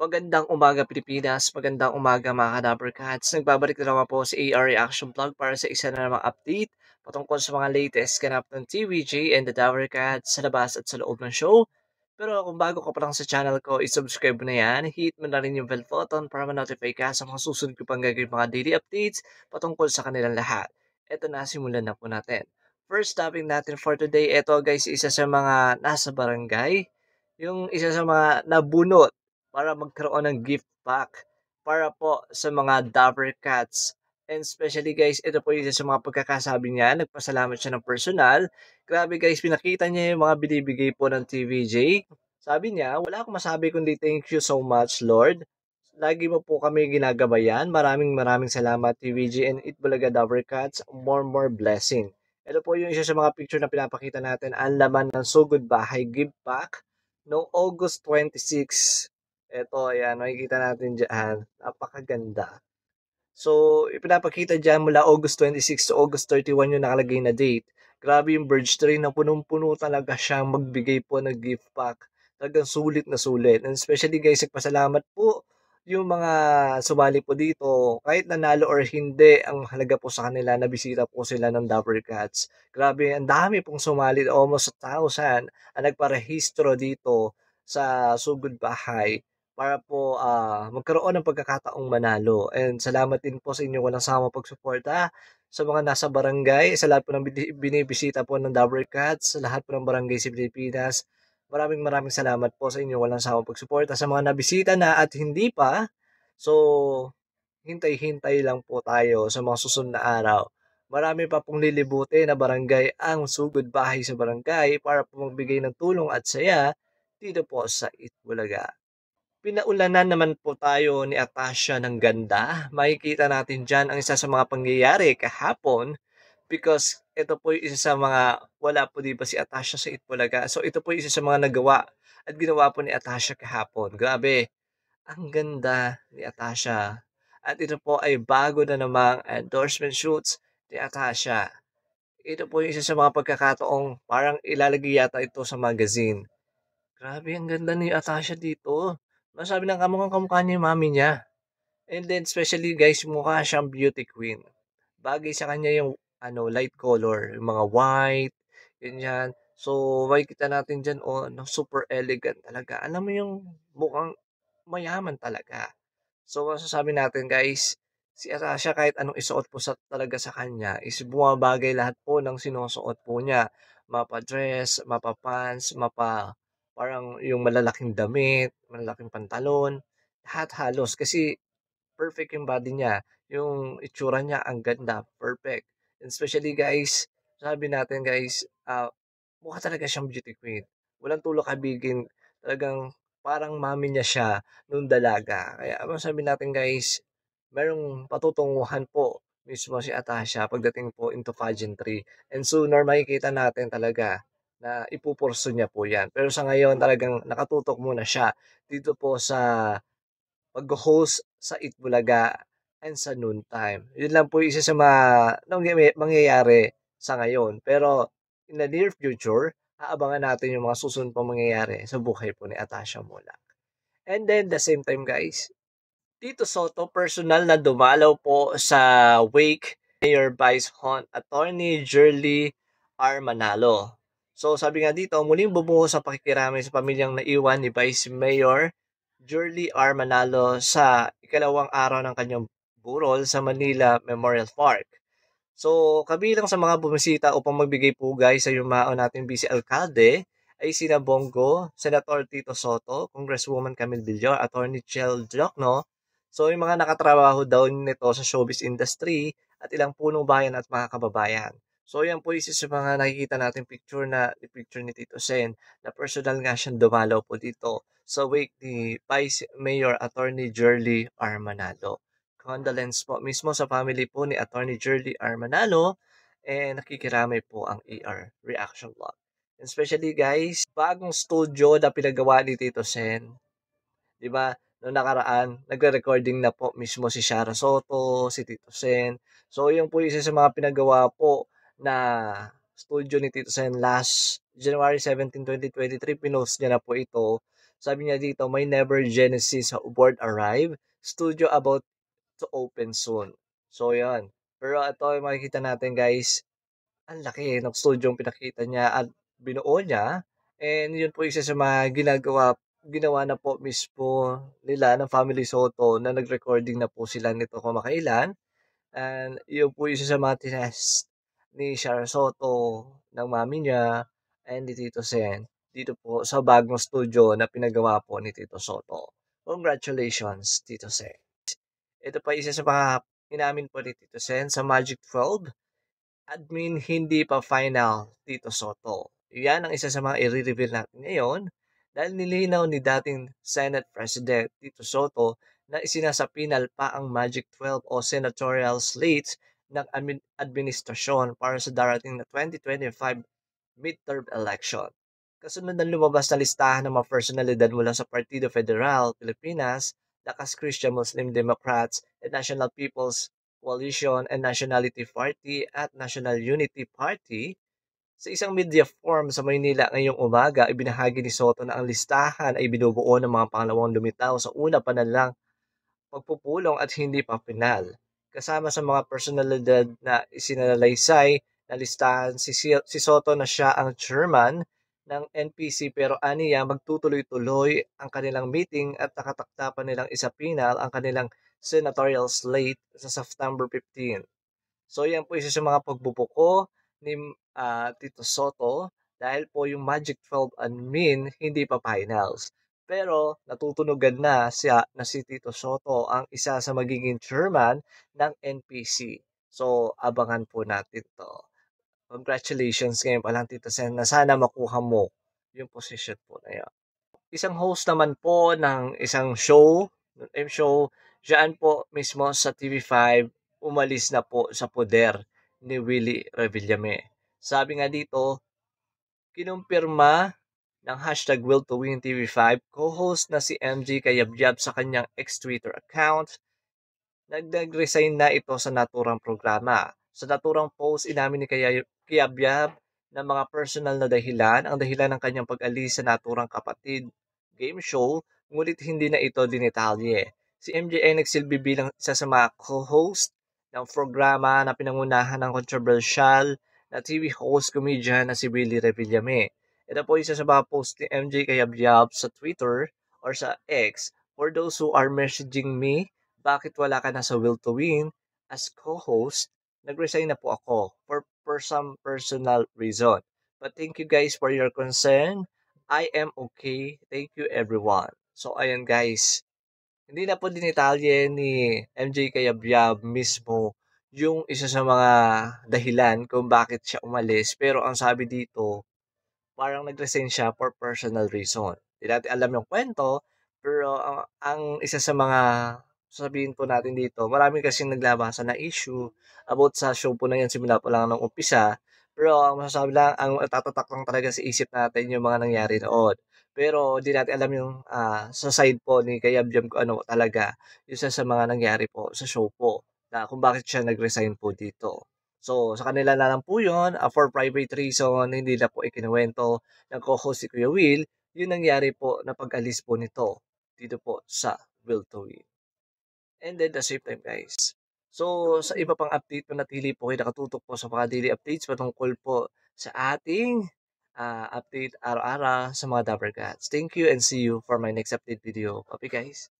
Magandang umaga Pilipinas, magandang umaga mga Cadaver Cats. Nagbabalik na naman po sa AR Reaction Vlog para sa isa na namang update patungkol sa mga latest ganap ng TVJ and the Cadaver Cats sa labas at sa loob ng show. Pero kung bago ka pa lang sa channel ko, isubscribe na yan, hit mo na rin yung bell button para ma-notify ka sa mga susunod ko pang gagawin mga daily updates patungkol sa kanilang lahat. Ito na, simulan na po natin. First topic natin for today, ito guys, isa sa mga nasa barangay. Yung isa sa mga nabunot para magkaroon ng gift pack para po sa mga Dapper Cats. And especially guys, ito po isa sa mga pagkakasabi niya. Nagpasalamat siya ng personal. Grabe guys, pinakita niya yung mga binibigay po ng TVJ. Sabi niya, wala akong masabi kundi thank you so much Lord. Lagi mo po kami ginagabayan. Maraming maraming salamat TVJ and Itbulaga Dapper Cats. More more blessing. Ito po yung isa sa mga picture na pinapakita natin. Ang laman ng So Good Bahay Give Pack. noong August 26 ito, ayan, makikita natin dyan. Napakaganda. So, ipinapakita dyan mula August 26 to August 31 yung nakalagay na date. Grabe yung Birch Tree na punong-puno talaga siya magbigay po ng gift pack. Talagang sulit na sulit. And especially guys, nagpasalamat po yung mga sumali po dito. Kahit nanalo or hindi, ang halaga po sa kanila, na nabisita po sila ng Dapper Cats. Grabe, ang dami pong sumali, almost a thousand, ang nagparehistro dito sa Sugod Bahay para po uh, magkaroon ng pagkakataong manalo. And salamat din po sa inyong walang sama pagsuporta ah, sa mga nasa barangay, sa lahat po ng binibisita po ng Double Cats, sa lahat po ng barangay sa Pilipinas. Maraming maraming salamat po sa inyong walang sawang pagsuporta sa mga nabisita na at hindi pa. So, hintay-hintay lang po tayo sa mga susunod na araw. Marami pa pong lilibuti na barangay ang sugod bahay sa barangay para po magbigay ng tulong at saya dito po sa Itbulaga. Pinaulanan naman po tayo ni Atasha ng ganda. Makikita natin dyan ang isa sa mga pangyayari kahapon because ito po yung isa sa mga wala po di ba si Atasha sa Itbulaga. So ito po yung isa sa mga nagawa at ginawa po ni Atasha kahapon. Grabe, ang ganda ni Atasha. At ito po ay bago na namang endorsement shoots ni Atasha. Ito po yung isa sa mga pagkakataong parang ilalagay yata ito sa magazine. Grabe, ang ganda ni Atasha dito. Masabi ng kamukhang kamukha niya yung mami niya. And then, especially guys, mukha siyang beauty queen. Bagay sa kanya yung ano, light color, yung mga white, ganyan. So, kita natin dyan, oh, no, super elegant talaga. Alam mo yung mukhang mayaman talaga. So, masasabi natin guys, si Arasha kahit anong isuot po sa, talaga sa kanya, is bumabagay lahat po ng sinusuot po niya. Mapa dress, mapa pants, mapa parang yung malalaking damit, malalaking pantalon, lahat halos kasi perfect yung body niya, yung itsura niya ang ganda, perfect. And especially guys, sabi natin guys, uh, mukha talaga siyang beauty queen. Walang tulak kabigin, talagang parang mami niya siya nung dalaga. Kaya ang sabi natin guys, merong patutunguhan po mismo si Atasha pagdating po into pageantry. And sooner makikita natin talaga na ipupurso niya po yan. Pero sa ngayon talagang nakatutok muna siya dito po sa pag-host sa Itbulaga and sa noon time. Yun lang po isa sa mga mangyayari sa ngayon. Pero in the near future, aabangan natin yung mga susunod pa mangyayari sa buhay po ni Atasha Mulak. And then the same time guys, Tito Soto personal na dumalaw po sa wake Mayor Vice Hunt Attorney Jerly R. Manalo So sabi nga dito, muling bumuhos sa pakikiramay sa pamilyang naiwan ni Vice Mayor Jurly R. Manalo sa ikalawang araw ng kanyang burol sa Manila Memorial Park. So, kabilang sa mga bumisita upang magbigay pugay sa yumao natin vice alcalde ay sina Bongo, Senator Tito Soto, Congresswoman Camille Villar, Attorney Chel Jokno. So, yung mga nakatrabaho daw nito sa showbiz industry at ilang punong bayan at mga kababayan. So, yan po isa sa mga nakikita natin picture na picture ni Tito Sen na personal nga siyang dumalaw po dito sa so, wake ni Vice Mayor Attorney Jerly R. Condolence po mismo sa family po ni Attorney Jerly R. Manalo eh nakikiramay po ang AR reaction vlog. And especially guys, bagong studio na pinagawa ni Tito Sen. 'Di ba? Noong nakaraan, nagre-recording na po mismo si Shara Soto, si Tito Sen. So, yung po isa sa mga pinagawa po na studio ni Tito Sen last January 17, 2023. Pinost niya na po ito. Sabi niya dito, may Never Genesis board arrive. Studio about to open soon. So, yan. Pero ito, makikita natin guys, ang laki eh, ng studio yung pinakita niya at binuo niya. And yun po isa sa mga ginagawa, ginawa na po mismo nila ng Family Soto na nag-recording na po sila nito kumakailan. And yun po isa sa mga tinest ni Sharon Soto, ng mami niya, and ni Tito Sen dito po sa bagong studio na pinagawa po ni Tito Soto. Congratulations, Tito Sen. Ito pa isa sa mga inamin po ni Tito Sen sa Magic 12. Admin, hindi pa final, Tito Soto. Yan ang isa sa mga i-reveal natin ngayon dahil nilinaw ni dating Senate President Tito Soto na isinasampinal pa ang Magic 12 o senatorial slates ng administrasyon para sa darating na 2025 midterm election. Kasunod ng lumabas na listahan ng mga personalidad mula sa Partido Federal, Pilipinas, Lakas Christian Muslim Democrats, and National People's Coalition and Nationality Party at National Unity Party, sa isang media forum sa Maynila ngayong umaga, ibinahagi ni Soto na ang listahan ay binubuo ng mga pangalawang lumitaw sa una pa na lang pagpupulong at hindi pa pinal kasama sa mga personalidad na isinalaysay na listahan si, si Soto na siya ang chairman ng NPC pero aniya magtutuloy-tuloy ang kanilang meeting at nakatakda pa nilang isapinal ang kanilang senatorial slate sa September 15. So yan po isa sa mga pagbubuko ni uh, Tito Soto dahil po yung Magic 12 and Min hindi pa finals. Pero natutunugan na siya na si Tito Soto ang isa sa magiging chairman ng NPC. So abangan po natin to. Congratulations ngayon palang Tito Sen na sana makuha mo yung position po na yun. Isang host naman po ng isang show, M show, dyan po mismo sa TV5 umalis na po sa poder ni Willie Revillame. Sabi nga dito, kinumpirma ng hashtag Will to Win TV5, co-host na si MJ Kayabyab sa kanyang ex-Twitter account. nag resign na ito sa naturang programa. Sa naturang post, inamin ni Kayabyab na mga personal na dahilan ang dahilan ng kanyang pag-alis sa naturang kapatid game show, ngunit hindi na ito dinetalye. Si MJ ay nagsilbi bilang isa sa mga co-host ng programa na pinangunahan ng controversial na TV host comedian na si Billy Revillame. Ito po isa sa mga post ni MJ Kayabyab sa Twitter or sa X for those who are messaging me, bakit wala ka na sa Will to Win as co-host? Nag-resign na po ako for, for some personal reason. But thank you guys for your concern. I am okay. Thank you everyone. So ayun guys, hindi na po dinitalye ni MJ Kayabyab mismo yung isa sa mga dahilan kung bakit siya umalis. Pero ang sabi dito, parang nag-resign siya for personal reason. Hindi natin alam yung kwento, pero ang, ah, ang isa sa mga sabihin po natin dito, marami kasi naglabasan na issue about sa show po na yan simula pa lang ng umpisa. Pero ang masasabi lang, ang tatatak lang talaga sa isip natin yung mga nangyari noon. Pero di natin alam yung uh, sa side po ni Kayabjam ko ano talaga yung sa, sa mga nangyari po sa show po na kung bakit siya nag-resign po dito. So, sa kanila na lang po yun, uh, for private reason, hindi na po ikinuwento ng co-host si Kuya Will, yun nangyari po na pag-alis po nito dito po sa Will to Win. And then, the same time guys. So, sa iba pang update po natili po kayo eh, nakatutok po sa mga daily updates patungkol po sa ating uh, update araw-araw sa mga Dapper Cats. Thank you and see you for my next update video. Okay guys!